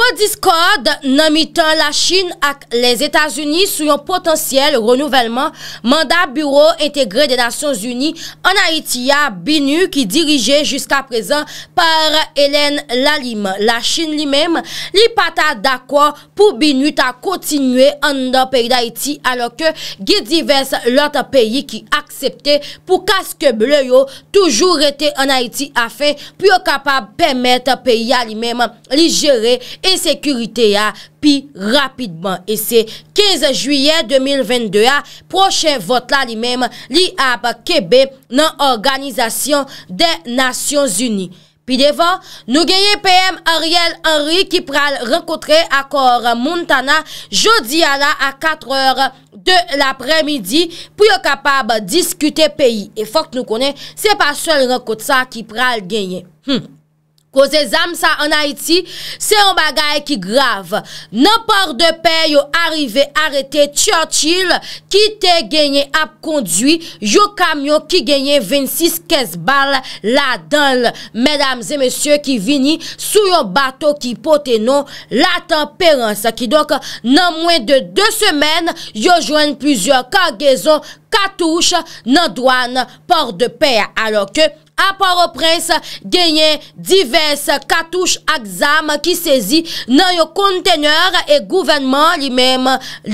Po diskorde nan mitan la chine ak les Etats-Unis sou yon potansyel renouvellman manda bureau integre de Nasyons Uni an Haitia binu ki dirije jusqu aprezen par Hélène Lalime. La chine li mèm li pata dakwa pou binu ta kontinue an nan peyi d'Haiti alo ke ge divers lot peyi ki aksepte pou kaske bleyo toujou rete an Haitia fey pou yo kapab bemet peyi ya li mèm li jere. Pisekurite ya pi rapidman e se 15 juyen 2022 ya proche vot la li mem li ap kebe nan Organizasyon de Nasyons Uni. Pi devan nou genye PM Ariel Henry ki pral renkotre akor Montana jodi ala a 4 or de l apremidi pou yo kapab diskute peyi. E fok nou konen se pa sol renkot sa ki pral genye. Hmm. Ko zezam sa an Haiti, se yon bagay ki grav. Nan port de pae yo arrive arete Churchill ki te genye ap kondwi yo kamyon ki genye 26 kes bal la dal. Medam zemesye ki vini sou yon bato ki pote non la temperance. Ki donk nan mwen de 2 semen yo jwen plusieurs kagezon katouche nan douan port de pae alok yo. Apar o prens genyen divers katouche ak zame ki sezi nan yo konteneur e gouvenman li mèm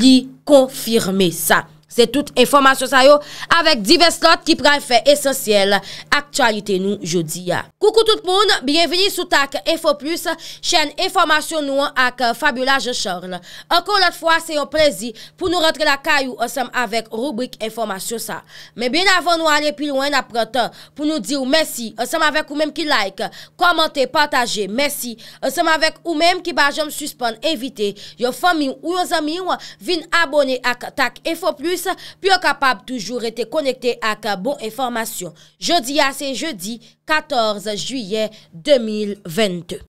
li konfirme sa. Se tout informasyon sa yo, avek divers lot ki preenfe esensyel. Aktualite nou jodi ya. Koukou tout moun, bienveni sou tak EFO Plus, chen informasyon nou ak Fabiola Jechorle. Enkou lot fwa, se yo prezi, pou nou rentre la kayou, osam avek rubrik informasyon sa. Men ben avon nou ale pi louen apret, pou nou di ou mersi, osam avek ou menm ki like, komante, pataje, mersi. Osam avek ou menm ki bajem suspon evite, yo fami ou yo zami ou, vin abone ak tak EFO Plus, Pyo kapab toujou rete konekte ak bon informasyon Jodi a se jodi 14 juyen 2022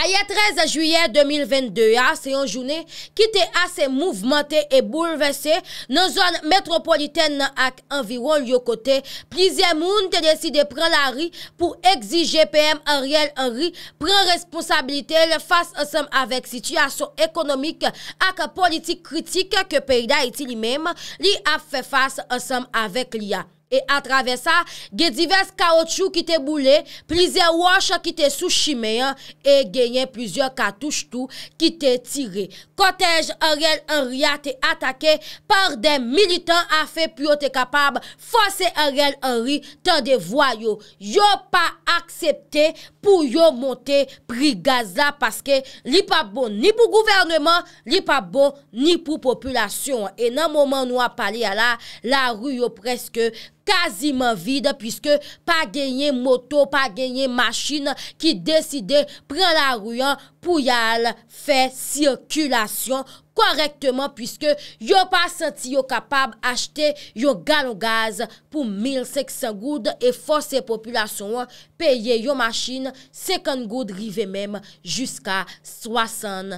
Ah, a ye 13 juyèr 2022 a, se yon jounè ki te ase mouvmente e boulevesse nan zon metropoliten nan ak environ li yo kote, plizè moun te deside pren la ri pou egzi GPM a riel en ri pren responsabilite le fase ansam avek sityasyon ekonomik ak politik kritik ke peyda iti li mem li ap fe fase ansam avek li a. Et à travers ça, il y a diverses caoutchouks qui t'est boulé, plusieurs roches qui t'est souchimé, et il y a plusieurs cartouches tout qui t'est tiré. Kotej Ariel Henry a été attaqué par des militants a fait plus hauté capable, forcer Ariel Henry tant de voix. Yo pa aksepté pou yo monte prigaza parce que li pa bon ni pou gouvernement, li pa bon ni pou population. Et nan moment nou a pali ala, la rue yo preske kase. Kaziman vide pwiske pa genye moto, pa genye machine ki deside pren la ruyan pou yal fe sirkulasyon korektman. Pwiske yon pa senti yon kapab achete yon galon gaz pou 1500 goud e fos se populasyon peye yon machine 50 goud rive menm jiska 75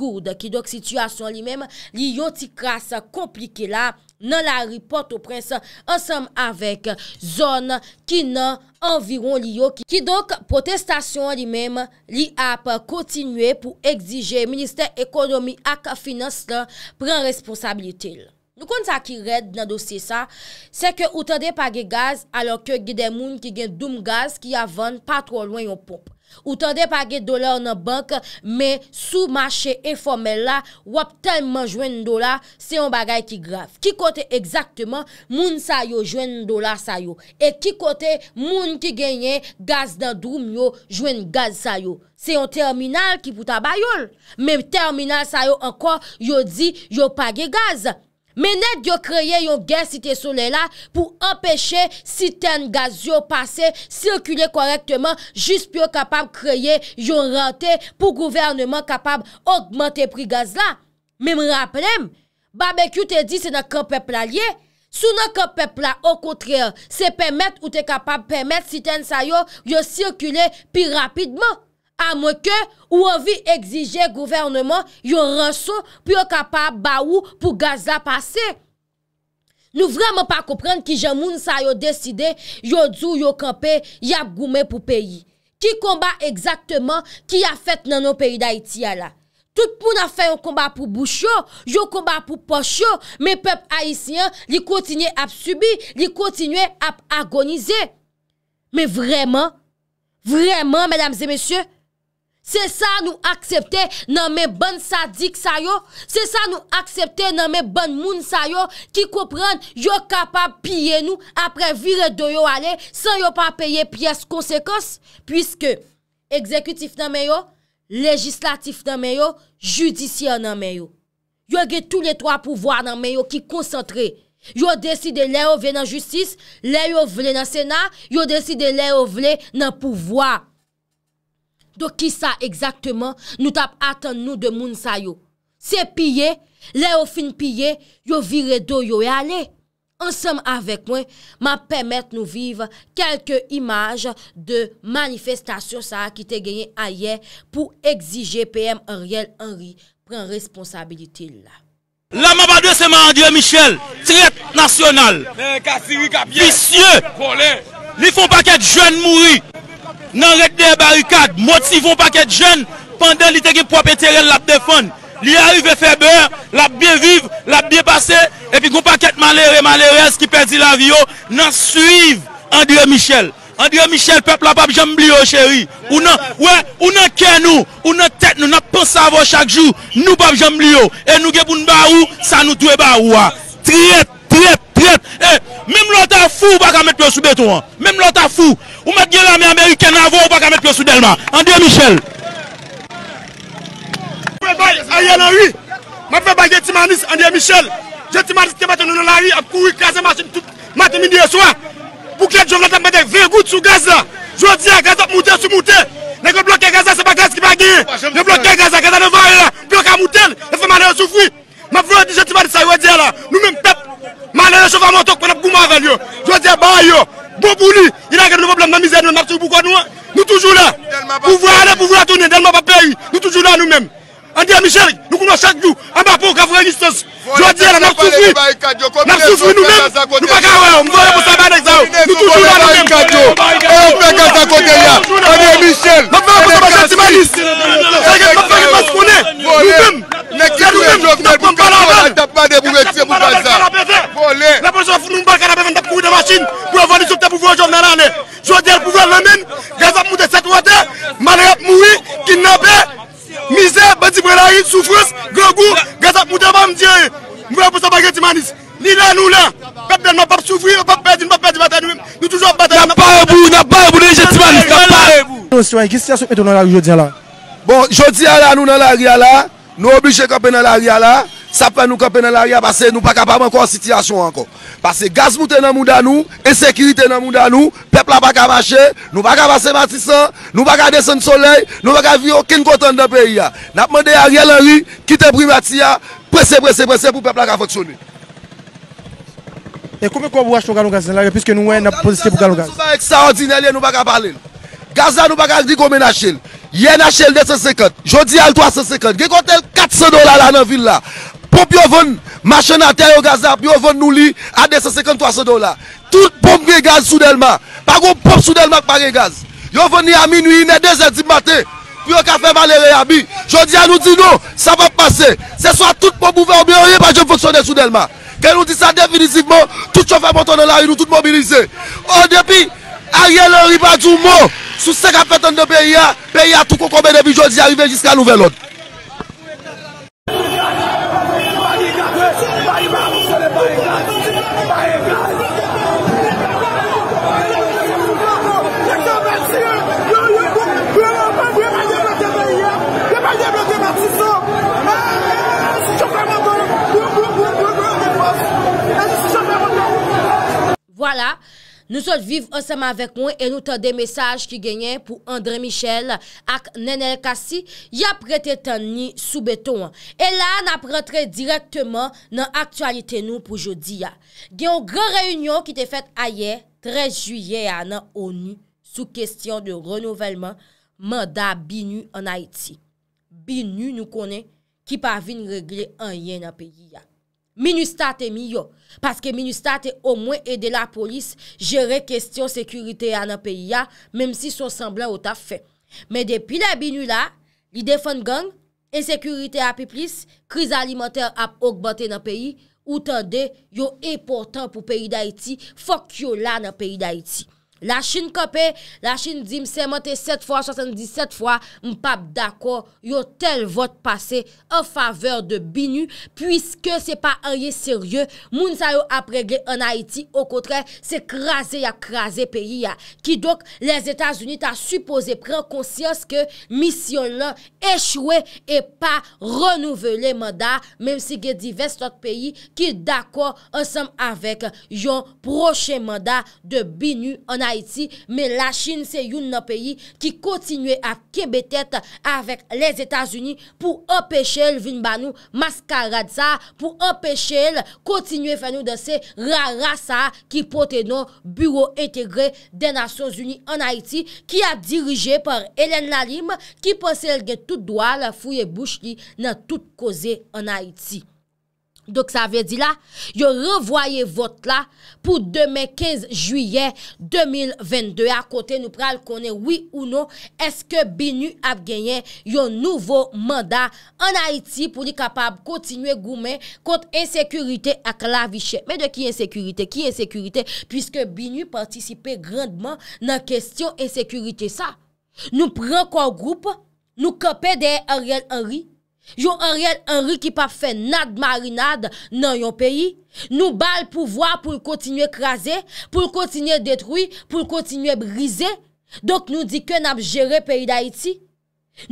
goud. Ki dok situasyon li menm li yon ti kras komplike la. nan la ripote ou prens ansam avek zon ki nan environ li yo ki donk protestasyon li menm li ap kontinwe pou egzije minister ekonomi ak finans la pren responsabilite. Nou kon sa ki red nan dosye sa se ke utande pa ge gaz alo ke gede moun ki gen doum gaz ki avan patro lwen yon pop. Ou tan de page dolar nan bank, me sou mache eforme la, wap tan man jwen dolar, se yon bagay ki graf. Ki kote exactement moun sa yo jwen dolar sa yo, e ki kote moun ki genye gaz dan droum yo jwen gaz sa yo. Se yon terminal ki pou tabayol, men terminal sa yo ankon yo di yo page gaz. Menet yo kreye yon gen si te sole la pou empeshe si ten gaz yo pase sirkule korekteman jist pou yo kapab kreye yon rente pou gouvernement kapab augmente pri gaz la. Men me rappelem, barbecue te di se nan kap pepla liye. Sou nan kap pepla, au kontre, se pemet ou te kapab pemet si ten sayo yo sirkule pi rapidman. A mwen ke ou anvi egzije gouvernement yon ranso pou yon kapap ba ou pou gaz la pase. Nou vreman pa komprende ki jan moun sa yon deside yon dzou yon kampe yap goume pou peyi. Ki komba egzakteman ki yafet nan yon peyi da iti yala. Tout pou nan fe yon komba pou boucho, yon komba pou pocho, men pep aisyen li kontinye ap subi, li kontinye ap agonize. Men vreman, vreman, men amze mesye, Se sa nou aksepte nan men ban sadik sa yo, se sa nou aksepte nan men ban moun sa yo, ki koupren yo kapap pye nou apre vire do yo ale, san yo pa pye piyes konsekons, pwiske ekzekutif nan men yo, legislatif nan men yo, judisyen nan men yo. Yo ge tou le 3 pouvoar nan men yo ki konsantre. Yo deside le yo vle nan justis, le yo vle nan sena, yo deside le yo vle nan pouvoar. Do ki sa ekzaktman nou tap atan nou de moun sa yo? Se piye, le ou fin piye, yo vire do yo e ale. Ansem avek mwen, ma pemet nou vive kelke imaj de manifestasyon sa ki te genye a ye pou egzije PM Ariel Henry pren responsabilite la. La mabadwe se ma andye Michel, tret nasyonal. Bisye, li fon pa ket jen mouri. nan ret de barikad, motifon pa ket jen, panden li te ki propetere l ap defon, li arive feber, l ap biye viv, l ap biye pase, epi kon pa ket malere, malerez ki perdi la vio, nan suiv André Michel. André Michel, pepla pa jamblio chéri, ou nan, ou nan ken nou, ou nan tet nou, nan pen savo chak jou, nou pa jamblio, e nou ge pou nou ba ou, sa nou dwe ba ou a. Triet, triet, triet, e, mem lota fou baka met pe sou betou an, mem lota fou, Ou met gye la mi Ameriken nan vò ou pa ka met pyo sou delman. Andye Michel. Mwen baye a ye nan yi. Mwen baye bagye timanis. Andye Michel. Jè timanis te bete nou nan yi ap kou yi kase masin tout mati mindye swa. Pou klete jò vlete ap mwen dek vè gout sou gaz la. Jò diye gaz ap moutè sou moutè. Nèk wè blokè gaz ap se bagaz ki bagi. Nè blokè gaz ap gè nan yi vò yi la. Blokè moutè. Nè fè manè sou fwi. Mwen baye jè timanis sa yi wè diye la. Nou mèm pep. Manè y Bo pou li, ilan gen nou problem nan mizè nou, mab sou pou kwa nou an? Nou toujou la! Ou vwa anè pou vwa tonè, del mab apè yi, nou toujou la nou mèm! An diye Michel, nou kounwa chak yu, an mab pou kavre yi stos! Jwa diye la, nab soufwi! Nab soufwi nou mèm! Nou pa kawè, mvwa yè pou sa badek zav! Nou toujou la nou mèm! Ou mvwa yè pou sa badek zav, an diye Michel! Mab vwa yè pou sa badek zav, an diye Michel! An diye Michel, mvwa yè pou sa badek zav, an diye Michel! La polisyon foun nou mbalkan ap vende pou ou de masjin, pou avani sou pte pou vou anjou mnen ane. Jodi an pou vou anmen, gazap mou de set wate, manye ap moui, kinnape, mize, badibre la yi, soufous, gregou, gazap mou de mba mdiye. Mwen ap posa baget ti manis. Ni la nou la, pep ben mbap soufou, mbap pedi, mbap pedi batay nou mbap. Ni toujou batay nan patay. Nya pa e bou, nya pa e bou, leje ti manis, kapal. Don si wangis, si asop eto nan lagi jodi an la. Bon, jodi an la nou nan lagi an la. Nou oblije kope nan la ria la, sape nan nou kope nan la ria, pase nou pa kapab anko an situasyon anko. Pase gazmouten nan mou dan nou, esekiriten nan mou dan nou, pepla pa ka vache, nou pa ka vache matisan, nou pa ka desen soley, nou pa ka vye okin koton de peyi ya. Nap mende a ria lan ri, kite brimati ya, prese prese prese pou pepla ka foksyone. E kome kon wache ton galon gaz nan la ria, pise nou wene na pozisyon pou galon gaz? E kome kon wache ton galon gaz nan la ria, Gaza nous nou Il y a un Yen de 250. Jodi à 350. y a 400 dollars là dans la. ville. là. ven, machen a ter yo gaz la, yo ven nous li à 250-300 dollars. Tout pop gè gaz sous Delma. Pas pop sou delman k pare gaz. Yo ven à minuit, il est 2 matin. Puis Pi yo ka fe à a Je Jodi à nous, dit non, ça va passer. C'est soit tout pop ouve ou bien orye pa je foksyone sous Delma. Quand nous dit ça définitivement, tout chauffeur monton dans la, nous tout mobilize. O oh, depi... A ye le riba djoumou, sou sek apretan de Béya, Béya tou koukoube de Bidjodi, arive jiska Nouvelot. A ye le riba djoumou, sou sek apretan de Béya, Béya tou koukoube de Bidjodi, arive jiska Nouvelot. Nou sot viv anseman vek mwen e nou tan de mesaj ki genyen pou André Michel ak Nenel Kassi, ya prete tan ni soubeton an. E la nan ap rentre direktman nan aktualite nou pou jodi ya. Gen yon gen reyunyon ki te fet a ye, 13 juye ya nan o ni, sou kestyon de renovellman manda binu an Haiti. Bini nou konen ki pa vin regle an yen nan peyi ya. Minusta te mi yo, paske minusta te o mwen ede la polis jere kestyon sekurite a nan peyi ya, menm si son semblan ou ta fe. Men depi la binu la, li defon gang, ensekurite api plis, kriz alimenter ap okbante nan peyi, ou tan de yo e portan pou peyi da iti, fok yo la nan peyi da iti. La chine kopè, la chine di mse mante 7 fwa, 77 fwa, mpap dako yo tel vot pase an faveur de Binu, pwiske se pa an ye serye, moun sa yo apregle an Haiti, o kotre se krasè ya krasè peyi ya, ki dok les Etats Unites a suppose pren konsyans ke misyon la echwe e pa renouvele mandat, menm si ge divestot peyi ki dako ansem avek yon proche mandat de Binu an Haiti. Mais la Chine se youn nan peyi ki kontinue a kebetet avèk les Etats-Unis pou empèche el vin banou maskarad sa, pou empèche el kontinue fè nou de se rara sa ki pote nan Bureau Integré des Nations Unies en Haïti ki a dirije par Hélène Lalim ki ponselge tout doua la fouye bouche li nan tout koze en Haïti. Dok sa ve di la, yo revoye vot la pou demen 15 juyen 2022. A kote nou pral konen, oui ou non, eske Binu ap genyen yo nouvo mandat an Haiti pou li kapab kontinwe goumen kont ensekurite ak la vichè. Men de ki ensekurite, ki ensekurite, pwiske Binu partisipe grandman nan kestyon ensekurite. Sa, nou pran kon groupe, nou kapè de Ariel Henry. Yo Anriel Henry ki pa fe nad marinad nan yon peyi, nou bal pou vwa pou l kontinye krasye, pou l kontinye detwye, pou l kontinye brize, dok nou di ke nab jere peyi da iti.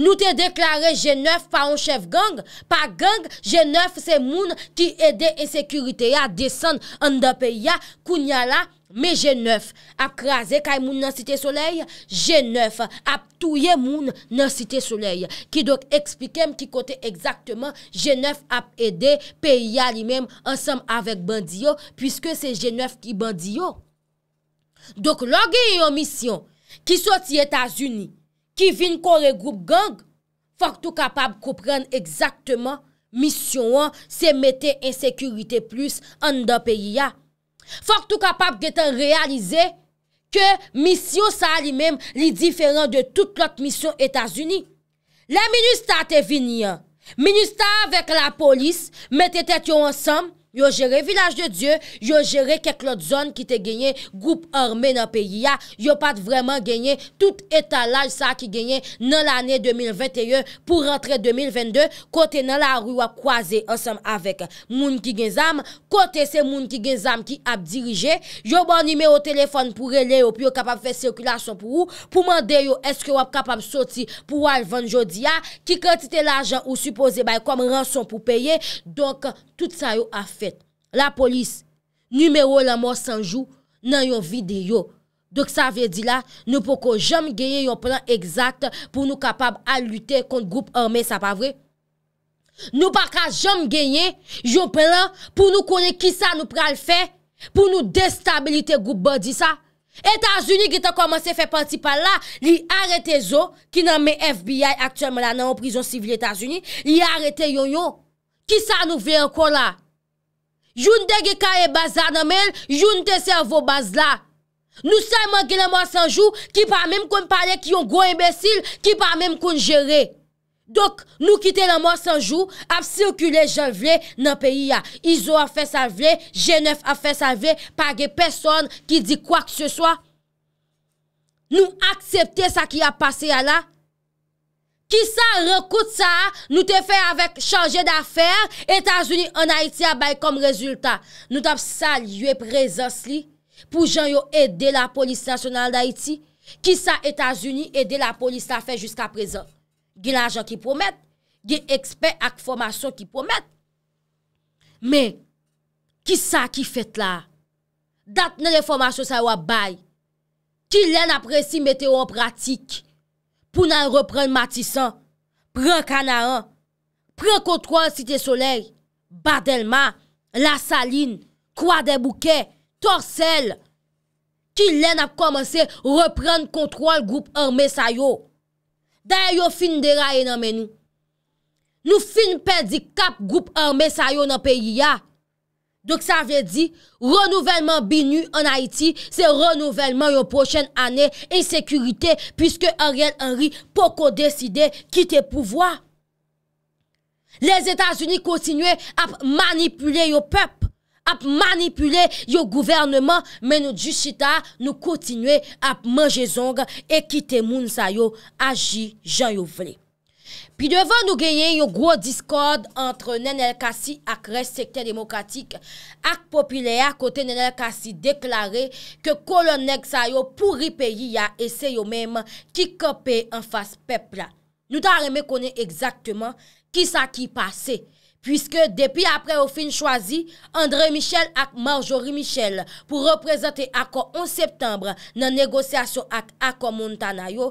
Nou te deklare G9 pa yon chef gang, pa gang G9 se moun ki ede en sekurite ya, desen an da peyi ya, koun ya la, Me G9 ap kraze kay moun nan Site Soleil, G9 ap touye moun nan Site Soleil, ki dok eksplikem ki kote ekzaktman G9 ap ede peyi ya li menm ansam avek bandiyo, pwiske se G9 ki bandiyo. Dok logi yo misyon, ki soti Etasuni, ki vin kon regroupe gang, fok tou kapab koupren ekzaktman misyon an se mete ensekurite plus an dan peyi ya. Fok tou kapap de te realize Ke misyon sa li mem Li diferan de tout lot misyon Etats-Unis Le ministan te vini Ministan vek la polis Mette tet yo ansam Yo jere Vilaj de Diyo Yo jere keklot zon ki te genye Goup orme nan peyi ya Yo pat vreman genye Tout etalaj sa ki genye nan l'anye 2021 Pou rentre 2022 Kote nan la ru wap kwaze Ansem avek moun ki genzam Kote se moun ki genzam ki ap dirije Yo ban nime ou telefon pou rele Ou pou yo kapap fe sirkulasyon pou ou Pou mande yo eske wap kapap soti Pou wal van jodi ya Ki kantite l'ajan ou supose bay Kom ranson pou peye Donk tout sa yo afe La polis, numero la mor sanjou nan yon videyo. Dok sa ve di la, nou poko jom genye yon plan exact pou nou kapab al lute kont group armé, sa pa vre? Nou baka jom genye yon plan pou nou konen ki sa nou pral fe, pou nou destabilite group body sa. Etats-Unis gita komanse fe parti pa la, li arete zo ki nan men FBI aktuèm la nan yon prison sivil Etats-Unis, li arete yon yo, ki sa nou ven kon la? Youn dege ka e baza nan men, youn te se avobaz la. Nou sa y e man gen la mwa sanjou, ki pa mèm kon pare ki yon gwo embesil, ki pa mèm kon jere. Dok, nou kite la mwa sanjou, ap sirkule jan vle nan peyi ya. Izo a fe san vle, jenef a fe san vle, page peson ki di kwa kse so. Nou aksepte sa ki a pase ya la. Kisa rekout sa, nou te fè avèk chanje d'affèr, Etats-Unis an Haïti abay kom rezultat. Nou tap sa lye prezans li pou jan yo edè la polis nasyonal d'Haïti. Kisa Etats-Unis edè la polis ta fè jiska prezans. Gè l'anjan ki promet, gè ekspert ak formasyon ki promet. Mè, kisa ki fèt la, datne le formasyon sa yo abay, ki lè napresi metè yo pratik. Pou nan repren matisan, pren kanahan, pren kontrol site soley, badelman, la salin, kwa de bouke, torsel, ki len ap komanse repren kontrol goup orme sayo. Da yo fin deray nan menou, nou fin pedi kap goup orme sayo nan peyi ya. Donk sa ve di, renouvellman binu an Haiti, se renouvellman yo pochen ane insekurite, pwiske Ariel Henry poko deside kite pouvoi. Les Etats-Unis kontinue ap manipule yo pep, ap manipule yo gouvernement, men nou jushita nou kontinue ap manje zonga e kite moun sa yo aji jan yo vlep. Pi devan nou geye yo gwo diskord entre Nenel Kassi ak res sekte demokratik ak popilya kote Nenel Kassi deklare ke kolonek sa yo pou ripeyi ya ese yo mem ki kopey an fas pepla. Nou ta reme konen ekzakteman ki sa ki pase, pwiske depi apre ou fin chwazi, André Michel ak Marjorie Michel pou reprezente akon 11 septembre nan negosyasyon ak akon Montanayo,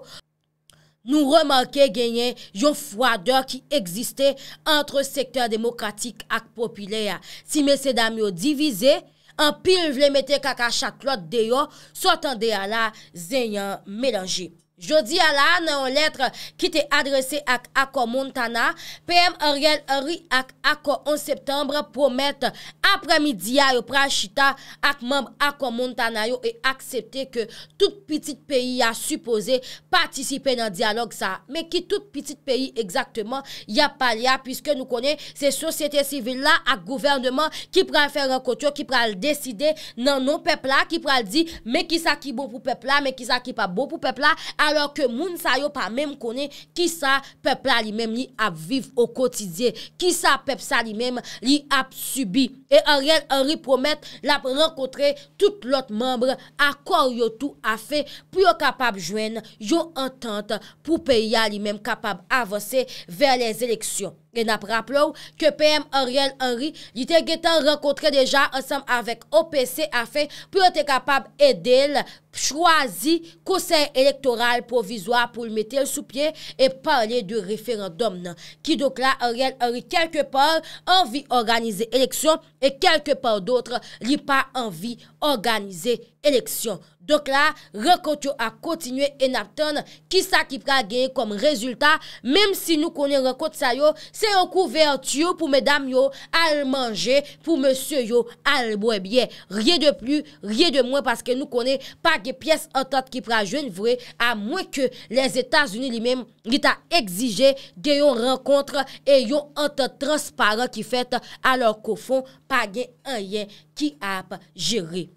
Nou remanke genye yon fwade ki egziste entre sektèr demokratik ak popilya. Si mè se dam yo divize, an pil vle metè kakachak lot deyo, sotan deya la zènyan melange. Jodi ala nan ou letre ki te adrese ak akon Montana, PM Ariel Ri ak akon 11 septembre promet apremidia yo pral chita ak mamb akon Montana yo e aksepte ke tout pitit peyi ya suppose patisipe nan dialog sa. Me ki tout pitit peyi ekzakteman ya palya, pwiske nou kone se sosyete sivil la ak gouvernement ki pral fè renkotyo, ki pral deside nan nou pepla, ki pral di me ki sa ki bo pou pepla, me ki sa ki pa bo pou pepla a, alor ke moun sa yo pa menm kone ki sa pepla li menm li ap viv o kotidye, ki sa pepsa li menm li ap subi. E a riel Henri Promet l ap renkotre tout lot membre akor yo tou a fe pou yo kapab jwen yo entente pou peya li menm kapab avose ver les eleksyon. E na praplou ke PM Ariel Henry li te getan renkotre deja ansam avek OPC afen pou ente kapab edel chwazi konsen elektoral provizwa pou l metel sou pie e pale de referandom nan. Ki dok la Ariel Henry kelke par anvi organize eleksyon e kelke par dotre li pa anvi oranje. Organize eleksyon. Donk la, rekont yo a kontinue enapton. Kisa ki pra genye kom rezultat. Mem si nou konen rekont sa yo. Se yo kouvert yo pou medam yo. Al manje pou monsyo yo. Al boye bien. Rie de plu, rie de mwen. Paske nou konen pa ge piyes an tot ki pra jwen vwe. A mwen ke les Etats-Unis li men. Gita egzije genyon renkontre. Eyon an tot transparent ki fete. A lor koufon pa genyen yen. ki ap jere.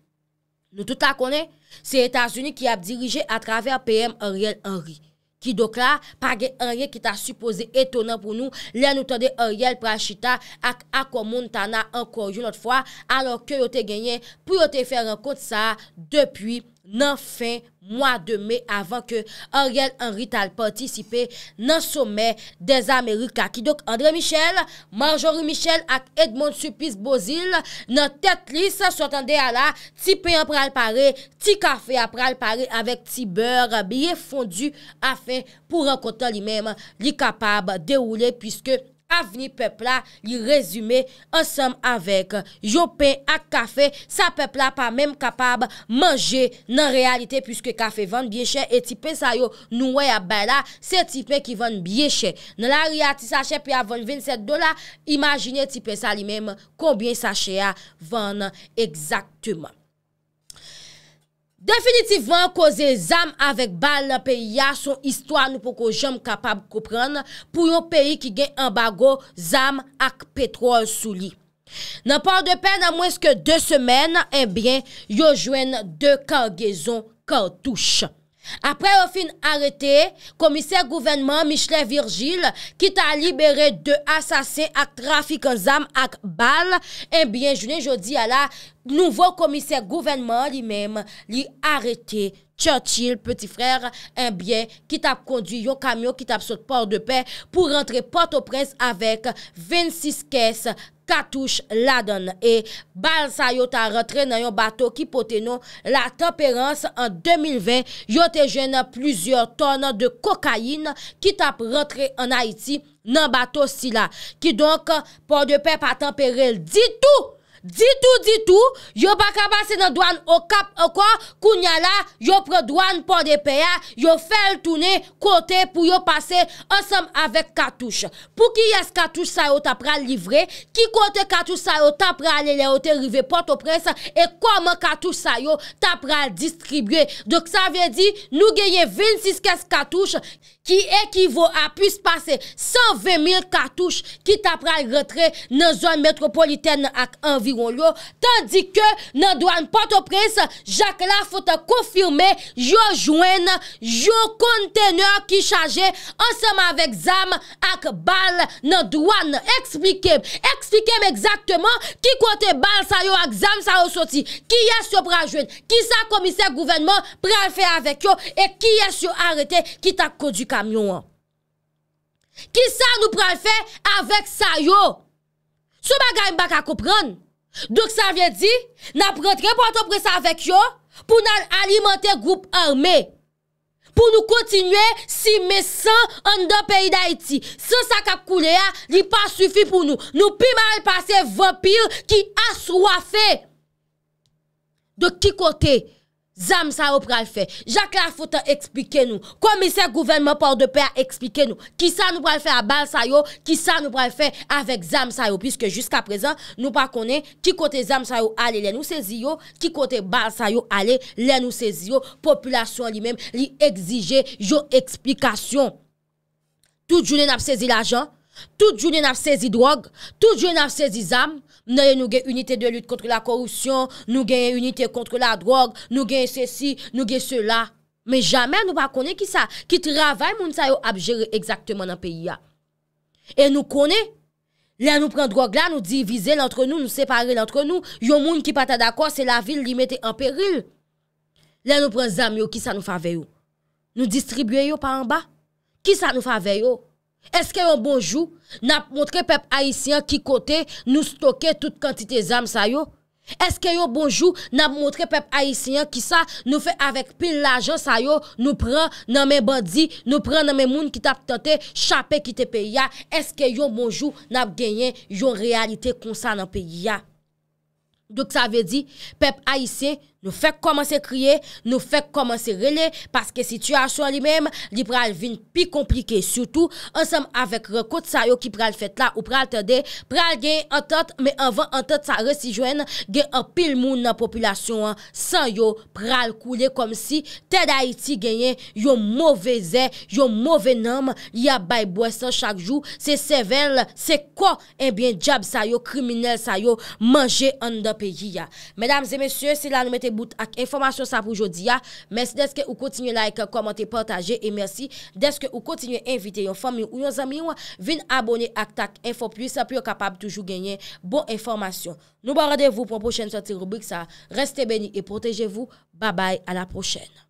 Nou tout akone, se Etasouni ki ap dirije a traver PM Ariel Henry, ki doklare pa gen Henry ki ta suppose etonan pou nou le nou tande Ariel Prachita ak akwomoun tana anko yon lot fwa, alor ke yote genyen pou yote fè renkont sa depi nan fin mwa deme avan ke Ariel Henry tal patisipe nan somen de zamerika ki dok Andre Michel, Marjorie Michel at Edmond Supis Bozil nan tet lis sotande ala ti pe ap pral pare, ti kafe ap pral pare avek ti beur biye fondu afin pou rakota li mem li kapab de oule pwiske Avni pepla li rezume ansam avek, yo pen ak kafe, sa pepla pa menm kapab manje nan realite pwiske kafe ven bieche e ti pe sa yo nouwe ya bela se ti pe ki ven bieche. Nan la riyati sa chepe ya ven 27 dola, imajine ti pe sa li menm koubyen sa cheya ven ekzaktouman. Definitivan koze zam avek bal la periya son istwa nou poko jom kapab koupran pou yon peri ki gen ambago zam ak petrol souli. Nan pan de pen a mweske 2 semen, enbyen yo jwen 2 kargezon kartouche. Apre ou fin arete, komiser gouvenman Michele Virgil, ki ta libere de asasen ak trafik an zam ak bal, en eh bien jounen jodi ala, nouvo komiser gouvenman li mem li arete virgil. Churchill, peti frèr, en bien, ki tap kondwi yon kamyon ki tap sot port de pe pou rentre port o prens avèk 26 kes Katouche-Ladon. E bal sa yon ta rentre nan yon bato ki pote nou la temperance en 2020 yon te jen plusieurs tonne de kokayine ki tap rentre an Haiti nan bato sila. Ki donk, port de pe pa temperer el ditou! Ditou, ditou, yo baka basen an doan an kap an kon, koun ya la, yo pre doan pon de peya, yo fel tune kote pou yo pase ansem avek katouche. Pou ki yas katouche sayo tapra livre, ki kote katouche sayo tapra aleleote rive pot opres, e kom katouche sayo tapra al distribye. Dok sa ve di nou genye 26 kes katouche. ki ekivou a pwis pase 120.000 katouche ki ta pral retre nan zon metropoliten ak environ lyo, tandi ke nan doan pato pres jake la fote konfirme yo jwen, yo konteneur ki chaje, anseman vek zam ak bal nan doan, eksplikem eksplikem ekzakteman ki kote bal sa yo ak zam sa yo soti ki yas yo pral jwen, ki sa komise gouvenman pral fe avek yo e ki yas yo arete ki ta kodika Kisa nou pral fe avèk sa yo Sou bagay mbak a koupren Dok sa vye di Na prantre po atopre sa avèk yo Pou nan alimante group armè Pou nou kontinue Si mesan an do peyi da iti San sa kap koule ya Li pa sufi pou nou Nou pi mal passe vopil Ki asro a fe Dok ki kote Kisa nou pral fe Zam sayo pral fe, jak la fote explike nou, komiser gouvenman port de pe a explike nou, ki sa nou pral fe a bal sayo, ki sa nou pral fe avek zam sayo, puisque jusqu aprezen nou pa konen ki kote zam sayo ale lè nou sezi yo, ki kote bal sayo ale lè nou sezi yo, populasyon li mèm li exige yo eksplikasyon, tout jounen ap sezi la jan, Tout jounen ap sezi drog, tout jounen ap sezi zam, nou gen unitè de lüt kontre la korousyon, nou gen unitè kontre la drog, nou gen se si, nou gen se la. Men jamè nou pa kone ki sa, ki travay moun sa yo ap jere exaktèman an peyi ya. E nou kone, la nou pren drog la, nou divize l'entre nou, nou separe l'entre nou, yon moun ki pata d'akwa, se la vil li mette an peril. La nou pren zam yo, ki sa nou fa veyo, nou distribuye yo pa an ba, ki sa nou fa veyo. Eske yon bonjou nap montre pep Aisyen ki kote nou stoke tout kantite zam sayo? Eske yon bonjou nap montre pep Aisyen ki sa nou fe avèk pil lajan sayo? Nou pren nan men bandi, nou pren nan men moun ki tap tante, chapè ki tepe ya? Eske yon bonjou nap genyen yon realite konsa nan pe ya? Dok sa ve di, pep Aisyen... Nou fèk komanse kriye, nou fèk komanse relè, paske situasyon li mèm, li pral vin pi komplike soutou, ansèm avèk rekote sa yo ki pral fèt la ou pral tèdè, pral genye an tèt, mè an vè an tèt sa resi jwen, genye an pil moun nan populasyon sa yo pral koule, kom si tèd a iti genye yo mowè zè, yo mowè nam, li a bay bwè sa chak jou, se sevel, se ko enbyen eh djab sa yo, kriminel sa yo, manje an dè peyi ya. bout ak informasyon sa pou jodi ya. Mersi deske ou kontinye like, komante, partaje, e mersi deske ou kontinye invite yon fami ou yon zami yon vin abone ak tak info plus sa pou yo kapab toujou genyen bon informasyon. Nou ba radevou pou an pochene soti rubrik sa. Reste beni e protejevou. Babay, an aprochen.